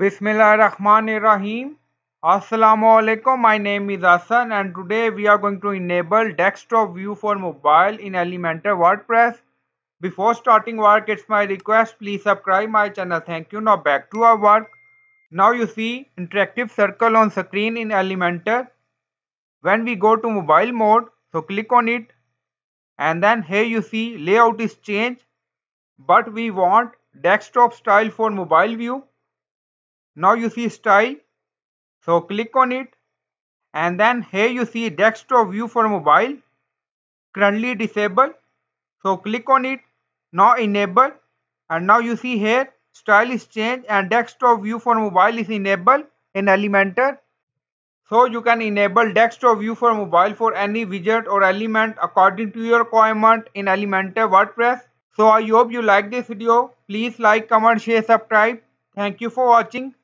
Bismillahirrahmanirrahim. Assalamu alaikum. My name is Asan and today we are going to enable desktop view for mobile in Elementor WordPress. Before starting work, it's my request please subscribe my channel. Thank you. Now back to our work. Now you see interactive circle on screen in Elementor. When we go to mobile mode, so click on it and then here you see layout is changed but we want desktop style for mobile view now you see style so click on it and then here you see desktop view for mobile currently disabled so click on it now enable and now you see here style is changed and desktop view for mobile is enabled in Elementor so you can enable desktop view for mobile for any widget or element according to your requirement in Elementor WordPress so I hope you like this video please like comment share subscribe thank you for watching